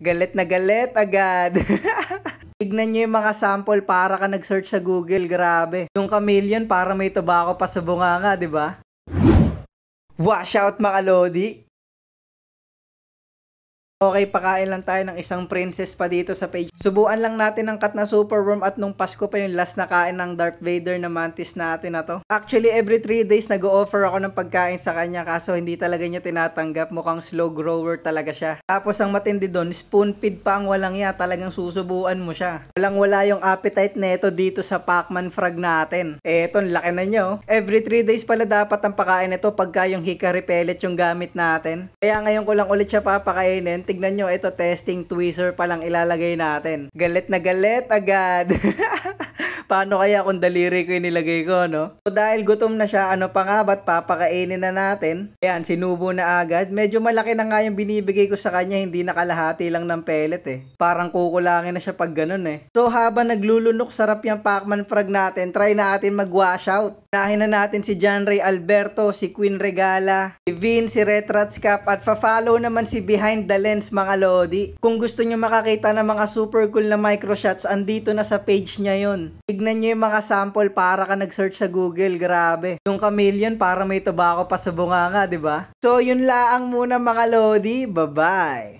Galit na galit agad. Tignan nyo yung mga sample para ka nag-search sa Google, grabe. Yung chameleon para may tobacco pa sa bunganga, di ba? Wash out mga lodi! Okay, pakain lang tayo ng isang princess pa dito sa page. Subuan lang natin ang cut na superworm at nung Pasko pa yung last na kain ng Darth Vader na mantis natin na to. Actually, every 3 days nag-o-offer ako ng pagkain sa kanya kaso hindi talaga niya tinatanggap. Mukhang slow grower talaga siya. Tapos ang matindi doon, spoon feed pa ang walang niya. Talagang susubuan mo siya. Walang wala yung appetite neto dito sa Pacman frag natin. Eto, laki na nyo. Oh. Every 3 days pala dapat ang pakain nito pagka yung hikari pellet yung gamit natin. Kaya ngayon ko lang ulit siya papakainin tignan nyo, ito testing tweezer palang ilalagay natin. Galit na galit agad. Paano kaya kung daliri ko inilagay ko, no? So dahil gutom na siya, ano pa nga ba't papakainin na natin? Ayan, sinubo na agad. Medyo malaki na nga yung binibigay ko sa kanya, hindi nakalahati lang ng pellet eh. Parang kukulangin na siya pag ganun eh. So habang naglulunok sarap yung Pacman frag natin, try natin mag-wash out. Nahin na natin si John Ray Alberto, si Queen Regala, si Vin, si Retrats Cap, at fa-follow naman si Behind the Lens mga lodi. Kung gusto nyo makakita ng mga super cool na micro shots, andito na sa page niya yon. Ig Tignan nyo yung mga sample para ka nag-search sa Google. Grabe. Yung chameleon para may tobacco pa sa bunganga, di ba? So, yun laang muna mga Lodi. Bye-bye.